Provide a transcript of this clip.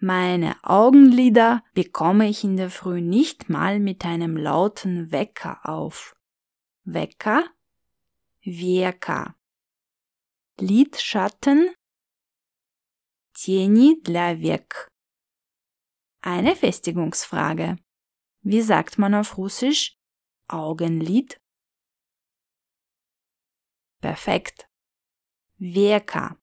Meine Augenlider bekomme ich in der Früh nicht mal mit einem lauten Wecker auf. Wecker, века. Lidschatten, Tieni для век. Eine Festigungsfrage. Wie sagt man auf Russisch Augenlid? Perfekt. Века.